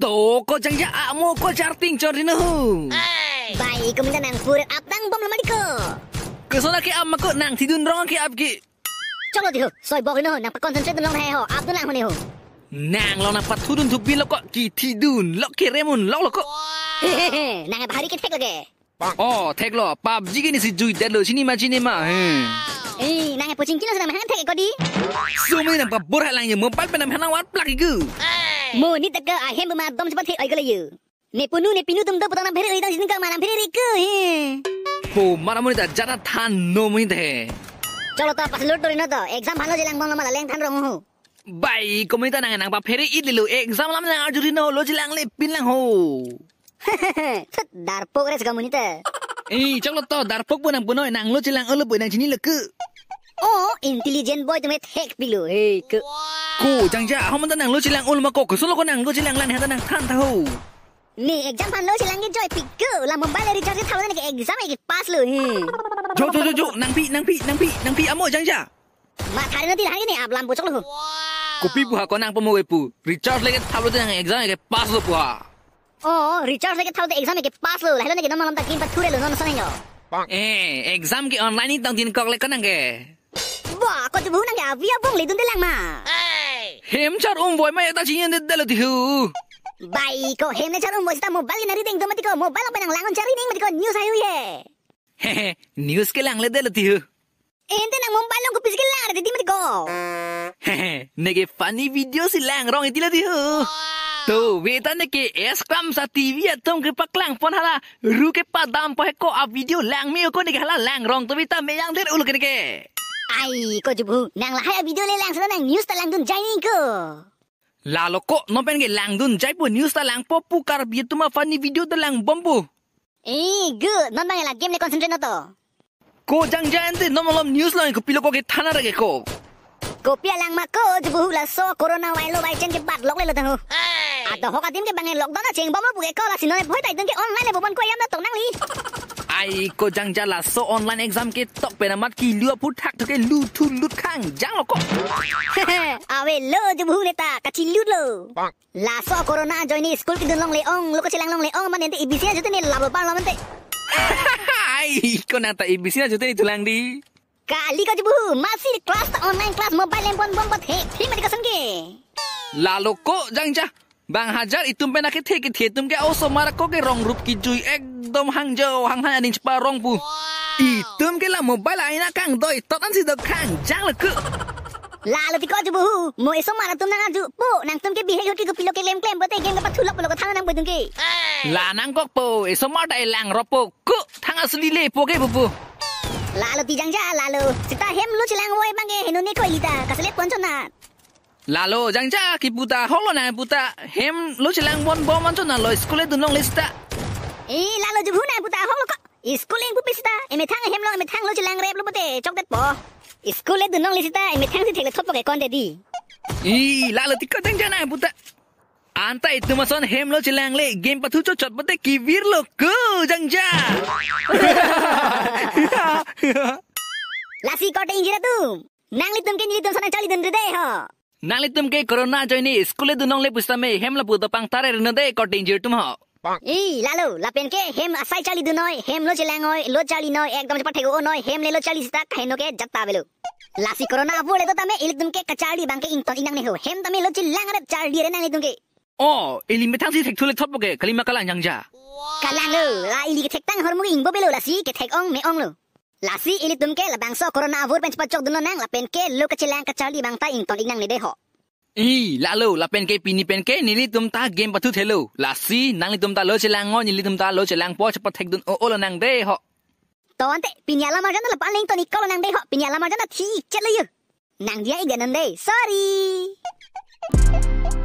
Tố có chang ja amo có charting cho rino hu. Bai ko minta nang furet ap dang bom lamadi ko. Kesona ke am nàng nang tidun rong ke ap ki. Chalo di hu, soi bok rino nang pa concentrate long hai ho, ap dun lang ho ni hu. Nang long nang pa tudun tu bin lo ko ki tidun, lo ke remun lo lo ko. Nang bahari ke thek lage. Oh, thek lo, PUBG ke ni si jui dead lo sini ma sini ma. Eh, nang pa ching kilo sana ma han thek ko di. Sumi nang pa bor halang ye mobile pa nang hanawat plak igu. Eh. Mo ni tak ai hem ma dom sepat ai gala you. Ne punu ne pinu dum do putana bhere ai dang sin ka mana bhere rek he. Po mara moni ta jana than no moni the. Chalo ta pas lot dori na to exam bhalo jilang bang mala leng than rong hu. Bai komita nang nang ba phere id lilu exam lam nang arjuri no lo jilang le pin lang ho. Darpok res kamu ni ta. Eh, chalo to darpok pun nang puno nang lo jilang ulu pun nang jini leku. Oh, intelligent boy tu met hack pilu. Hei jangja, hau mentan nang lo cilang ulma ko, kusulo ko nang lo tahu. Ni exam pan lo cilang ge joy pikku, recharge thaw nang ge exam ge pass lo. Jo jo jo jo, nang pi nang pi jangja. Ma thare nanti hari ni ablam ah, bocok lo. Kopi buha ko nang pomoge recharge lege thaw lo nang exam ge pass lo buha. Oh, recharge lege thaw te exam ge pass lo, la hata nang ge dom lam ta kin pa thure Eh, exam ge online ni tang din kok le kanang bỏ con tụi bú năng gà vía vung lý tuấn tới làng mà hem char um boy mai ta chi nhân de lo ti hu bai ko hem ne char um boy sta mobile na ri ding tomati ko mobile pe nang langon char ri ning mati ko news ayu ye news ke lang le de lo ti hu ente nang mobile ko pis ke lang de mati ko nege funny video si lang rong ti lo ti hu तो वेतन के एस क्रम सा टीवी तुम के पकलांग पन हला रू के पा दाम पहे को आ वीडियो लैंग में को निकला लैंग रोंग तो भी ता मेयांग देर उल करके Ai ko jubu nang lahaya video le lang sana nang news ta lang dun jai ni ko. Lalo ko no pen ge lang dun jai pu news ta lang po pu kar bi tuma funny video ta lang bombu. Eh good non bang la game le concentrate no to. Ko jang jayanti no malom news lang ko pilo ko ge thana rage ko. Kopia lang ma ko jubu la so corona wailo bai chen ge bat lok le lo tang ho. Hey. Ato hoka dim ge bang lok da na cheng bom lo bu ge ko la sinone phoi tai dun ge online le bobon ko yam na tong nang li. ai ko jang jala so online exam ke tok pe namat ki lua pu thak thoke lu thu lut khang jang ko awe lo ju bhu neta kachi lu lo la so corona joini school ki dunlong le ong lo ko chilang long le ong man ente ibc jute ne labo pa lam ente ai ko na ta ibc na jute ni tulang di काली का जबू मासी class online class mobile एम बम बम बत हे थी मेडिकेशन के लालो को जंग जा Bang hajar itum pena ke theke the tum ke oso mara ko ke rong rup ki jui dom hang jo hang ha ning pa rong pu. Itum ke la mobile aina kang doi totan si do kang jang la ku. La la ti ko ju bu mo eso mara tum nang ju po nang tum ke bi hek ki ko pilo ke lem klem bo te gen pa thulok lo ko thana nang bu tum ke. La nang ko po eso ma dai lang ro po ku thang asli le po ke bu bu. La la ti jang ja la lo sita hem lu chilang woi bang ke hinu ni ko lita kasle poncho na Lalo jang cha ki puta holo na puta hem lo chilang bon bom ancho na lo skule dun long lista. E lalo ju huna puta holo ko skule bu pista e me thang hem lo me thang lo chilang rep lo bote chok det po. Skule dun long lista e me thang si thek thop ke kon de di. E lalo tikko jang ja na puta. Anta itu mason hem lo chilang le game pathu cho chot bote ki vir lo ko jang ja. Lasi kote injira tu. Nang litum ke nilitum sana chali dun de ho. नाले तुम के कोरोना जोइनी स्कूले दुनोंले पुस्ता में हेम लपु तो पंग तारे रन दे को डेंजर तुम हो ई लालो लापेन के हेम असाई चाली दुनोय हेम लो चलेंगोय लो चाली नो एकदम पठेगो ओ नोय हेम ले लो चाली सीता कहनो के जत्ता बेलो लासी कोरोना अब बोले तो तमे इल तुम के कचाड़ी बांके इन तो इनंग ने हो हेम तमे लो चिल्लांग रे चाल डिरे ना ने तुम के ओ इली में थांसी थेक थुले थप के कलिमा कला यांग जा कलांग लो ला इली के थेक तंग हरमु इंगबो बेलो लासी के थेक ओंग ने ओंग लो Lasi ili tumke la bangso corona avur bench pachok duno nang la penke loka chilang kachali bangta ing ton inang nede ho. I la lo la penke pini penke nili tumta game patu thelo. si nang li tumta lo chilang ngo nili tumta lo chilang po chapat thek dun o o nang de ho. Tawante pinyala marjana la paling ton ikalo nang de ho. Pinyala marjana thi chelayu. Nang dia nang de. Sorry.